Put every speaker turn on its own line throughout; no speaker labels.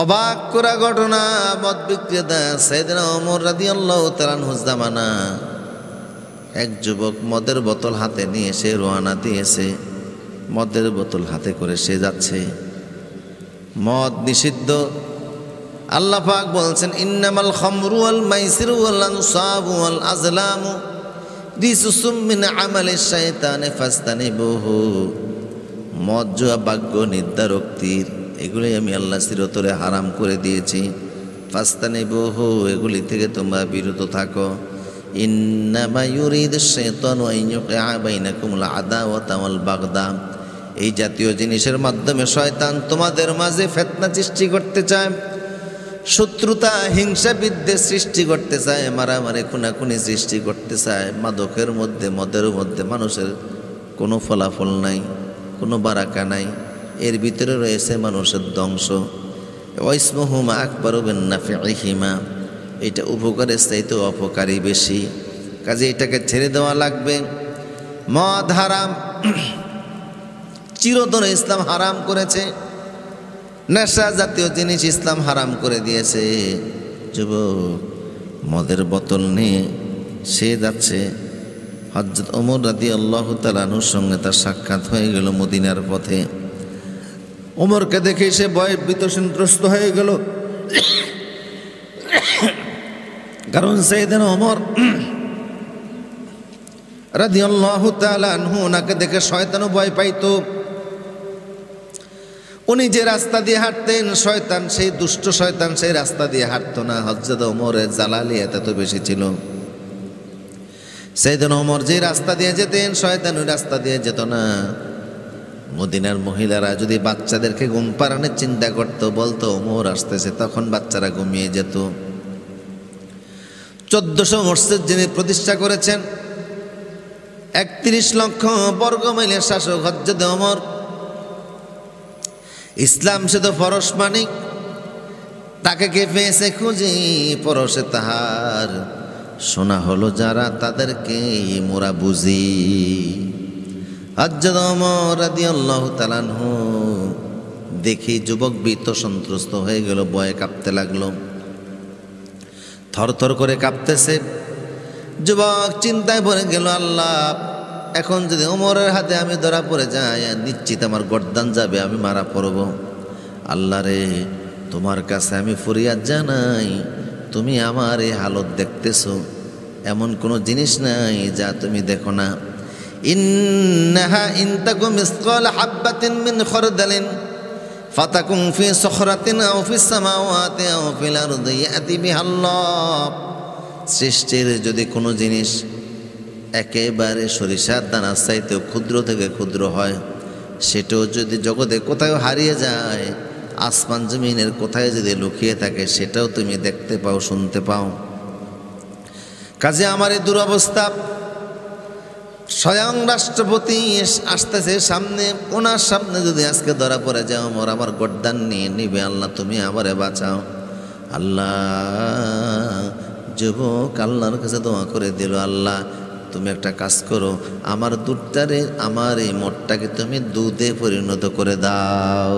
অবাক করা ঘটনা মদ বিক্রেতা সাইদিন অমর রাদি আল্লাহ তালান হুজদামানা এক যুবক মদের বোতল হাতে নিয়ে এসে রোয়ানা দিয়েছে মদের বোতল হাতে করে সে যাচ্ছে মদ নিষিদ্ধ আল্লাহ পাক বলছেন ইন্নামাল খমরু আল মাইসিরু আল আনসাবু আল আজলামু রিসুসুম মিন আমালে শায়তানে ফাস্তানিবুহু মদ জুয়া ভাগ্য নির্ধারক তীর এগুলি আমি আল্লাহ চিরতরে হারাম করে দিয়েছি ফাস্তানে বহু এগুলি থেকে তোমরা বিরত থাকো এই জাতীয় জিনিসের মাধ্যমে শয়তান তোমাদের মাঝে ফেতনা সৃষ্টি করতে চায় শত্রুতা হিংসা বিদ্বেষ সৃষ্টি করতে চায় মারামারি খুনাখুনি সৃষ্টি করতে চায় মাদকের মধ্যে মদের মধ্যে মানুষের কোনো ফলাফল নাই কোনো বারাকা নাই এর ভিতরে রয়েছে মানুষের ধ্বংস ওয়াইসমহুমা আকবর হিমা এটা উপকারের চাইতে অপকারী বেশি কাজে এটাকে ছেড়ে দেওয়া লাগবে মদ হারাম চিরতরে ইসলাম হারাম করেছে নেশা জাতীয় জিনিস ইসলাম হারাম করে দিয়েছে যুবক মদের বোতল নিয়ে সে যাচ্ছে হজরত ওমর রাদি আল্লাহ তালানুর সঙ্গে তার সাক্ষাৎ হয়ে গেল মদিনার পথে ওমরকে দেখে সে বয়ে বিতসন্ত্রস্ত হয়ে গেল কারণ সেই দিন অমর রাদিয়াল্লাহু তাআলা আনহু ওনাকে দেখে শয়তানও ভয় পাইত উনি যে রাস্তা দিয়ে হাঁটতেন শয়তান সেই দুষ্ট শয়তান সেই রাস্তা দিয়ে হাঁটতো না হজ্জাদ ওমরের জালালি এত বেশি ছিল সেই দিন ওমর যে রাস্তা দিয়ে যেতেন শয়তান ওই রাস্তা দিয়ে যেত না মদিনার মহিলারা যদি বাচ্চাদেরকে ঘুম পাড়ানোর চিন্তা করতো বলতো মোহর আসতেছে তখন বাচ্চারা ঘুমিয়ে যেত চোদ্দশো মসজিদ যিনি প্রতিষ্ঠা করেছেন একত্রিশ লক্ষ বর্গ মাইলে শাসক হজ্জদ অমর ইসলাম সে তো ফরস মানিক তাকে কে পেয়েছে খুঁজি পরশে তাহার শোনা হলো যারা তাদেরকে মোরা বুঝি তালানহু দেখি যুবক বৃত্ত সন্ত্রস্ত হয়ে গেল বয়ে কাঁপতে লাগলো থরথর করে কাঁপতেছে যুবক চিন্তায় ভরে গেল আল্লাহ এখন যদি ওমরের হাতে আমি ধরা পড়ে যাই নিশ্চিত আমার গরদান যাবে আমি মারা পড়ব আল্লাহ রে তোমার কাছে আমি ফুরিয়া জানাই তুমি আমার এই হালত দেখতেছ এমন কোনো জিনিস নাই যা তুমি দেখো না ইন্নাহা ইনতাকু মিসকাল হাব্বাতিন মিন খরদালিন ফাতাকুম ফি সখরাতিন আও ফিস সামাওয়াতি আও ফিল আরদি ইয়াতি বিহাল্লাহ সৃষ্টির যদি কোনো জিনিস একেবারে সরিষার দানার চাইতেও ক্ষুদ্র থেকে ক্ষুদ্র হয় সেটাও যদি জগতে কোথাও হারিয়ে যায় আসমান জমিনের কোথায় যদি লুকিয়ে থাকে সেটাও তুমি দেখতে পাও শুনতে পাও কাজে আমার এই দুরবস্থা স্বয়ং রাষ্ট্রপতি আসতেছে সামনে ওনার সামনে যদি আজকে ধরা পড়ে যাও মোর আমার গোড্ডান নিয়ে নিবে আল্লাহ তুমি আমারে বাঁচাও আল্লাহ যুবক আল্লাহর কাছে দোয়া করে দিল আল্লাহ তুমি একটা কাজ করো আমার দুধটারে আমার এই মঠটাকে তুমি দুধে পরিণত করে দাও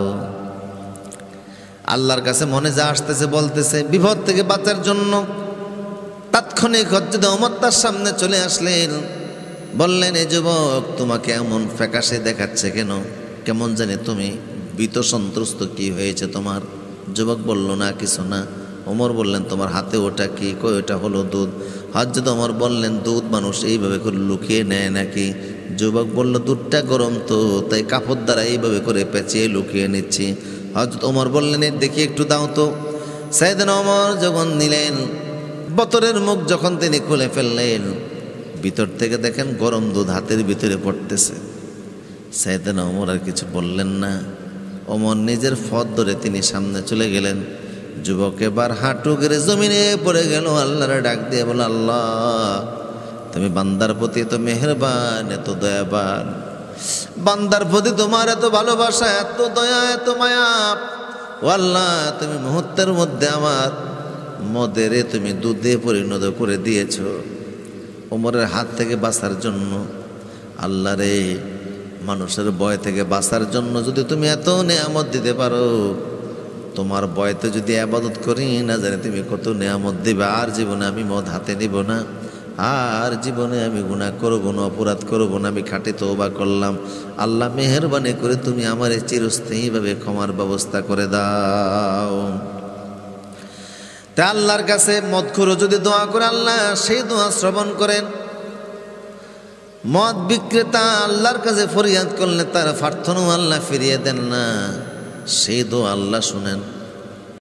আল্লাহর কাছে মনে যা আসতেছে বলতেছে বিপদ থেকে বাঁচার জন্য তাৎক্ষণিক হচ্ছে অমর তার সামনে চলে আসলেন বললেন এই যুবক তোমাকে এমন ফ্যাকাশে দেখাচ্ছে কেন কেমন জানি তুমি বিত সন্ত্রস্ত কি হয়েছে তোমার যুবক বলল না কিছু না ওমর বললেন তোমার হাতে ওটা কি কই ওটা হলো দুধ হজ্জত ওমর বললেন দুধ মানুষ এইভাবে করে লুকিয়ে নেয় নাকি যুবক বলল দুধটা গরম তো তাই কাপড় দ্বারা এইভাবে করে পেঁচিয়ে লুকিয়ে নিচ্ছি হজরত ওমর বললেন দেখি একটু দাও তো সাইদিন ওমর যখন নিলেন বতরের মুখ যখন তিনি খুলে ফেললেন ভিতর থেকে দেখেন গরম দুধ হাতের ভিতরে পড়তেছে সাইদেন ওমর আর কিছু বললেন না ওমর নিজের ফদ ধরে তিনি সামনে চলে গেলেন যুবক এবার হাঁটু গেড়ে জমিনে পড়ে গেল আল্লাহরে ডাক দিয়ে বলো আল্লাহ তুমি বান্দার প্রতি এত মেহরবান এত দয়াবান বান্দার প্রতি তোমার এত ভালোবাসা এত দয়া এত মায়া ও আল্লাহ তুমি মুহূর্তের মধ্যে আমার মদেরে তুমি দুধে পরিণত করে দিয়েছো ওমরের হাত থেকে বাঁচার জন্য আল্লাহ রে মানুষের বয় থেকে বাঁচার জন্য যদি তুমি এত নেয়ামত দিতে পারো তোমার বয়তে যদি আবাদত করি না জানি তুমি কত নেয়ামত দেবে আর জীবনে আমি মদ হাতে নিব না আর জীবনে আমি গুণা করবো না অপরাধ করবো না আমি খাটে তোবা করলাম আল্লাহ মেহরবানি করে তুমি আমার এই চিরস্থায়ীভাবে ক্ষমার ব্যবস্থা করে দাও তা আল্লাহর কাছে খুরো যদি দোয়া করে আল্লাহ সেই দোয়া শ্রবণ করেন মদ বিক্রেতা আল্লাহর কাছে ফরিয়াদ করলে তার প্রার্থনাও আল্লাহ ফিরিয়ে দেন না সেই দোয়া আল্লাহ শুনেন